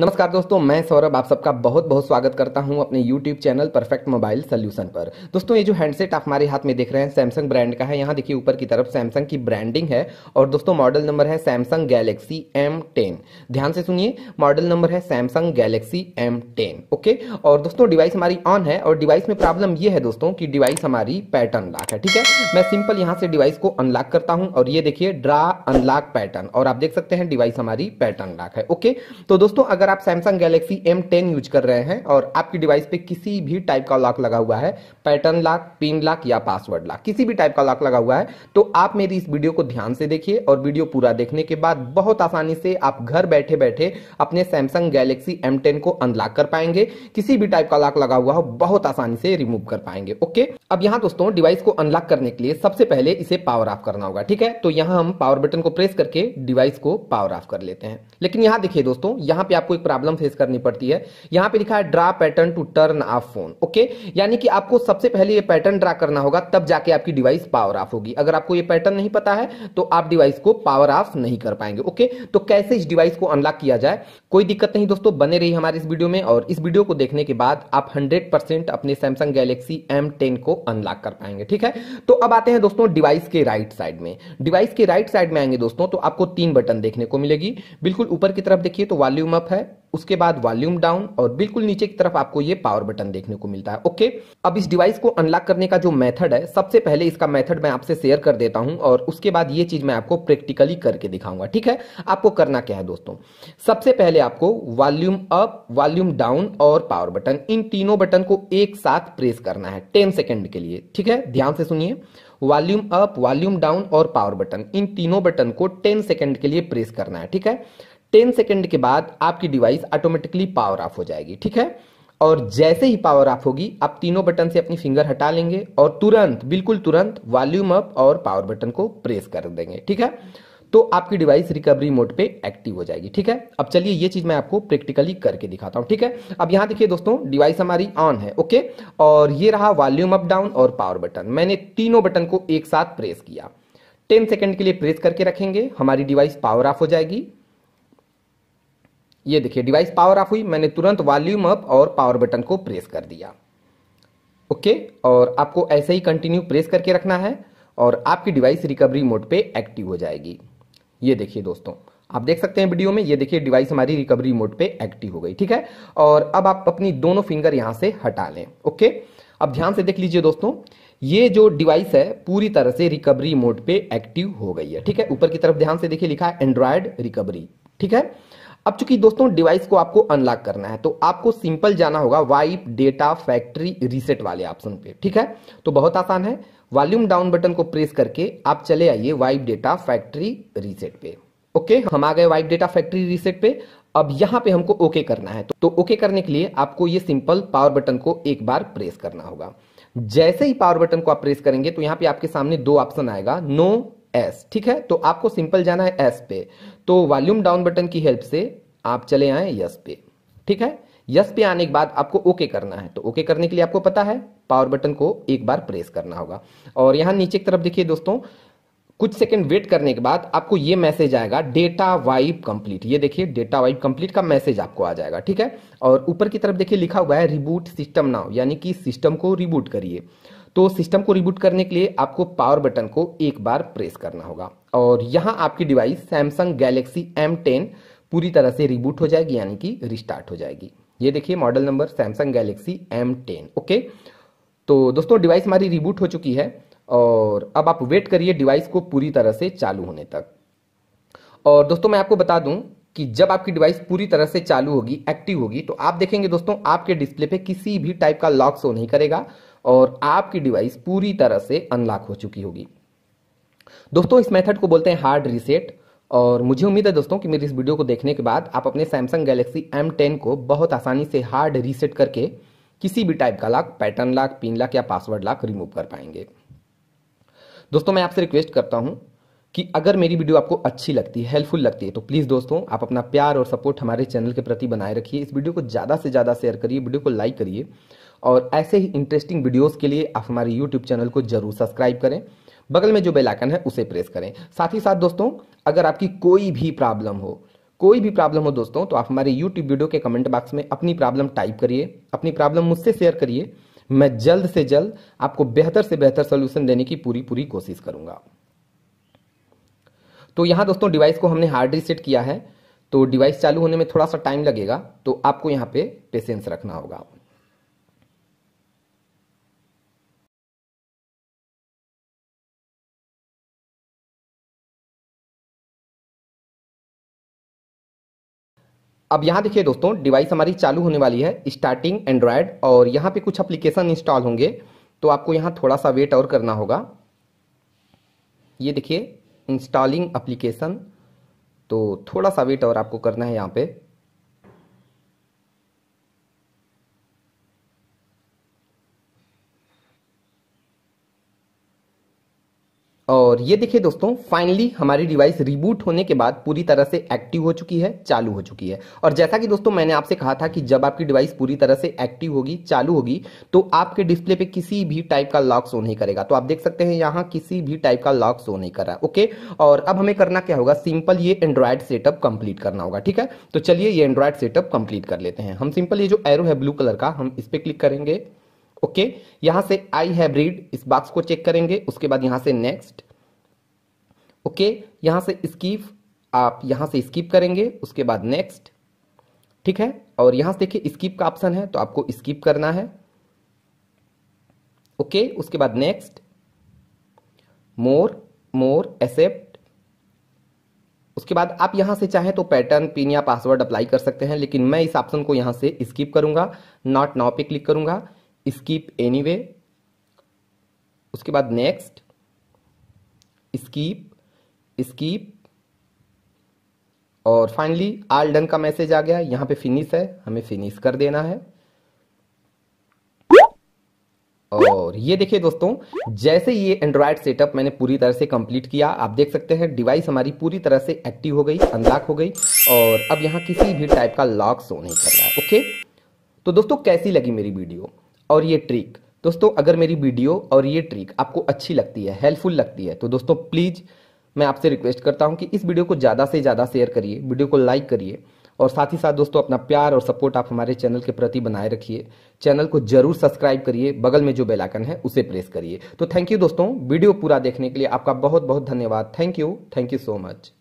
नमस्कार दोस्तों मैं सौरभ आप सबका बहुत बहुत स्वागत करता हूं अपने YouTube channel perfect mobile solution पर दोस्तों ये जो हैंडसेट आप हमारे हाथ में देख रहे हैं सैमसंग ब्रांड का है यहाँ देखिए ऊपर की तरफ सैमसंग की ब्रांडिंग है और दोस्तों मॉडल नंबर है सैमसंग गैलेक्सी एम ध्यान से सुनिए मॉडल नंबर है सैमसंग गैलेक्सी एम ओके और दोस्तों डिवाइस हमारी ऑन है और डिवाइस में प्रॉब्लम यह है दोस्तों की डिवाइस हमारी पैटर्न लॉक है ठीक है मैं सिंपल यहाँ से डिवाइस को अनलॉक करता हूँ और ये देखिए ड्रा अनलॉक पैटर्न और आप देख सकते हैं डिवाइस हमारी पैटर्न लॉक है ओके तो दोस्तों अगर अगर आप सैमसंग गैलेक्सी M10 यूज कर रहे हैं और आपकी डिवाइस पे किसी भी टाइप का लॉक लगा हुआ है पैटर्न लॉक पिन लॉक या पासवर्ड लॉक किसी भी टाइप का लॉक लगा हुआ है तो आप मेरी इस वीडियो को ध्यान से देखिए और वीडियो पूरा देखने के बाद बहुत आसानी से आप घर बैठे बैठे अपने सैमसंग गैलेक्सी एम को अनलॉक कर पाएंगे किसी भी टाइप का लॉक लगा हुआ हो बहुत आसानी से रिमूव कर पाएंगे ओके अब यहाँ दोस्तों डिवाइस को अनलॉक करने के लिए सबसे पहले इसे पावर ऑफ करना होगा ठीक है तो यहाँ हम पावर बटन को प्रेस करके डिवाइस को पावर ऑफ कर लेते हैं लेकिन यहाँ देखिए दोस्तों यहाँ पे आपको एक प्रॉब्लम फेस करनी पड़ती है यहां पे लिखा है draw pattern to turn off phone okay यानी कि आपको सबसे पहले ये पैटर्न ड्रा करना होगा तब जाके आपकी डिवाइस पावर ऑफ होगी अगर आपको ये पैटर्न नहीं पता है तो आप डिवाइस को पावर ऑफ नहीं कर पाएंगे ओके तो कैसे इस डिवाइस को अनलॉक किया जाए कोई दिक्कत नहीं दोस्तों बने रही हमारे इस वीडियो में और इस वीडियो को देखने के बाद आप हंड्रेड अपने सैमसंग गैलेक्सी एम को अनलॉक कर पाएंगे ठीक है तो अब आते हैं दोस्तों डिवाइस के राइट साइड में डिवाइस के राइट साइड में आएंगे दोस्तों तो आपको तीन बटन देखने को मिलेगी बिल्कुल ऊपर की तरफ देखिए तो वॉल्यूम अप है उसके बाद वॉल्यूम डाउन और बिल्कुल नीचे की तरफ आपको ये पावर बटन देखने को मिलता है ओके अब इस डिवाइस को अनलॉक करने का जो मेथड है सबसे पहले इसका मेथड मैं आपसे शेयर कर देता हूं और उसके बाद ये चीज मैं आपको प्रैक्टिकली करके दिखाऊंगा ठीक है आपको करना क्या है दोस्तों सबसे पहले आपको वॉल्यूम अप वॉल्यूम डाउन और पावर बटन इन तीनों बटन को एक साथ प्रेस करना है टेन सेकेंड के लिए ठीक है ध्यान से सुनिए वॉल्यूम अप वॉल्यूम डाउन और पावर बटन इन तीनों बटन को टेन सेकेंड के लिए प्रेस करना है ठीक है टेन सेकेंड के बाद आपकी डिवाइस ऑटोमेटिकली पावर ऑफ हो जाएगी ठीक है और जैसे ही पावर ऑफ होगी आप तीनों बटन से अपनी फिंगर हटा लेंगे और तुरंत बिल्कुल तुरंत वॉल्यूम अप और पावर बटन को प्रेस कर देंगे ठीक है तो आपकी डिवाइस रिकवरी मोड पे एक्टिव हो जाएगी ठीक है अब चलिए ये चीज मैं आपको प्रैक्टिकली करके दिखाता हूं ठीक है अब यहां देखिए दोस्तों डिवाइस हमारी ऑन है ओके और ये रहा वॉल्यूम अप डाउन और पावर बटन मैंने तीनों बटन को एक साथ प्रेस किया टेन सेकेंड के लिए प्रेस करके रखेंगे हमारी डिवाइस पावर ऑफ हो जाएगी ये देखिए डिवाइस पावर ऑफ हुई मैंने तुरंत वॉल्यूम अप और पावर बटन को प्रेस कर दिया ओके और आपको ऐसे ही कंटिन्यू प्रेस करके रखना है और आपकी डिवाइस रिकवरी मोड पे एक्टिव हो जाएगी ये देखिए दोस्तों आप देख सकते हैं वीडियो में ये देखिए डिवाइस हमारी रिकवरी मोड पे एक्टिव हो गई ठीक है और अब आप अपनी दोनों फिंगर यहां से हटा लें ओके अब ध्यान से देख लीजिए दोस्तों ये जो डिवाइस है पूरी तरह से रिकवरी मोड पे एक्टिव हो गई है ठीक है ऊपर की तरफ ध्यान से देखिए लिखा है एंड्रॉयड रिकवरी ठीक है अब चूंकि दोस्तों डिवाइस को आपको अनलॉक करना है तो आपको सिंपल जाना होगा वाइप डेटा फैक्ट्री रीसेट वाले ऑप्शन पे ठीक है तो बहुत आसान है वॉल्यूम डाउन बटन को प्रेस करके आप चले आइए वाइप डेटा फैक्ट्री रीसेट पे ओके हम आ गए वाइप डेटा फैक्ट्री रीसेट पे अब यहां पे हमको ओके करना है तो, तो ओके करने के लिए आपको ये सिंपल पावर बटन को एक बार प्रेस करना होगा जैसे ही पावर बटन को आप प्रेस करेंगे तो यहां पे आपके सामने दो ऑप्शन आएगा नो एस ठीक है तो आपको सिंपल जाना है एस पे तो वॉल्यूम डाउन बटन की हेल्प से आप चले आए यस पे ठीक है यस पे आने के बाद आपको ओके करना है तो ओके करने के लिए आपको पता है पावर बटन को एक बार प्रेस करना होगा और यहां नीचे की तरफ देखिए दोस्तों कुछ सेकंड वेट करने के बाद आपको ये मैसेज आएगा डेटा वाइप कंप्लीट ये देखिए डेटा वाइप कंप्लीट का मैसेज आपको आ जाएगा ठीक है और ऊपर की तरफ देखिए लिखा हुआ है रिबूट सिस्टम नाउ यानी कि सिस्टम को रिबूट करिए तो सिस्टम को रिबूट करने के लिए आपको पावर बटन को एक बार प्रेस करना होगा और यहाँ आपकी डिवाइस सैमसंग गैलेक्सी M10 पूरी तरह से रिबूट हो जाएगी यानी कि रिस्टार्ट हो जाएगी ये देखिए model number Samsung Galaxy M10 okay तो दोस्तों डिवाइस हमारी रिबूट हो चुकी है और अब आप वेट करिए डिवाइस को पूरी तरह से चालू होने तक और दोस्तों मैं आपको बता दूं कि जब आपकी डिवाइस पूरी तरह से चालू होगी एक्टिव होगी तो आप देखेंगे दोस्तों आपके डिस्प्ले पे किसी भी टाइप का लॉक शो नहीं करेगा और आपकी डिवाइस पूरी तरह से अनलॉक हो चुकी होगी दोस्तों इस मेथड को बोलते हैं हार्ड रीसेट और मुझे उम्मीद है दोस्तों कि मेरी इस वीडियो को देखने के बाद आप अपने सैमसंग गैलेक्सी M10 को बहुत आसानी से हार्ड रीसेट करके किसी भी टाइप का lock pattern lock pin lock या पासवर्ड लॉक रिमूव कर पाएंगे दोस्तों मैं आपसे रिक्वेस्ट करता हूं कि अगर मेरी वीडियो आपको अच्छी लगती है हेल्पफुल लगती है तो प्लीज़ दोस्तों आप अपना प्यार और सपोर्ट हमारे चैनल के प्रति बनाए रखिए इस वीडियो को ज़्यादा से ज़्यादा शेयर करिए वीडियो को लाइक करिए और ऐसे ही इंटरेस्टिंग वीडियोस के लिए आप हमारे यूट्यूब चैनल को जरूर सब्सक्राइब करें बगल में जो बेलाइकन है उसे प्रेस करें साथ ही साथ दोस्तों अगर आपकी कोई भी प्रॉब्लम हो कोई भी प्रॉब्लम हो दोस्तों तो आप हमारे यूट्यूब वीडियो के कमेंट बॉक्स में अपनी प्रॉब्लम टाइप करिए अपनी प्रॉब्लम मुझसे शेयर करिए मैं जल्द से जल्द आपको बेहतर से बेहतर सोल्यूशन देने की पूरी पूरी कोशिश करूँगा तो यहाँ दोस्तों डिवाइस को हमने हार्ड रीसेट किया है तो डिवाइस चालू होने में थोड़ा सा टाइम लगेगा तो आपको यहाँ पे पेशेंस रखना होगा अब यहाँ देखिए दोस्तों डिवाइस हमारी चालू होने वाली है स्टार्टिंग एंड्रॉयड और यहाँ पे कुछ एप्लीकेशन इंस्टॉल होंगे तो आपको यहाँ थोड़ा सा वेट और करना होगा ये देखिए इंस्टॉलिंग एप्लीकेशन तो थोड़ा सा वेट और आपको करना है यहाँ पे और ये देखिए दोस्तों फाइनली हमारी डिवाइस रिबूट होने के बाद पूरी तरह से एक्टिव हो चुकी है चालू हो चुकी है और जैसा कि दोस्तों मैंने आपसे कहा था कि जब आपकी डिवाइस पूरी तरह से एक्टिव होगी चालू होगी तो आपके डिस्प्ले पे किसी भी टाइप का लॉक शो नहीं करेगा तो आप देख सकते हैं यहाँ किसी भी टाइप का लॉक शो नहीं कर रहा ओके और अब हमें करना क्या होगा सिंपल ये एंड्रॉयड सेटअप कंप्लीट करना होगा ठीक है तो चलिए ये एंड्रॉयड सेटअप कंप्लीट कर लेते हैं हम सिंपल ये जो एरो है ब्लू कलर का हम इस पर क्लिक करेंगे ओके यहां से आई हैव रीड इस बॉक्स को चेक करेंगे उसके बाद यहां से नेक्स्ट ओके यहां से स्कीप आप यहां से स्कीप करेंगे उसके बाद नेक्स्ट ठीक है और यहां से देखिए स्कीप का ऑप्शन है तो आपको स्कीप करना है ओके okay? उसके बाद नेक्स्ट मोर मोर एक्सेप्ट उसके बाद आप यहां से चाहें तो पैटर्न पिन या पासवर्ड अप्लाई कर सकते हैं लेकिन मैं इस ऑप्शन को यहां से स्किप करूंगा नॉट नाउ पे क्लिक करूंगा स्कीप एनी वे उसके बाद नेक्स्ट स्कीप स्कीप और फाइनली आल डन का मैसेज आ गया यहां पे फिनिश है हमें फिनिश कर देना है और ये देखिए दोस्तों जैसे ये एंड्रॉयड सेटअप मैंने पूरी तरह से कंप्लीट किया आप देख सकते हैं डिवाइस हमारी पूरी तरह से एक्टिव हो गई अनलॉक हो गई और अब यहां किसी भी टाइप का लॉक सो नहीं कर रहा है ओके तो दोस्तों कैसी लगी मेरी वीडियो और ये ट्रिक दोस्तों अगर मेरी वीडियो और ये ट्रिक आपको अच्छी लगती है हेल्पफुल लगती है तो दोस्तों प्लीज़ मैं आपसे रिक्वेस्ट करता हूँ कि इस वीडियो को ज़्यादा से ज़्यादा शेयर करिए वीडियो को लाइक करिए और साथ ही साथ दोस्तों अपना प्यार और सपोर्ट आप हमारे चैनल के प्रति बनाए रखिए चैनल को जरूर सब्सक्राइब करिए बगल में जो बेल आइकन है उसे प्रेस करिए तो थैंक यू दोस्तों वीडियो पूरा देखने के लिए आपका बहुत बहुत धन्यवाद thank you thank you so much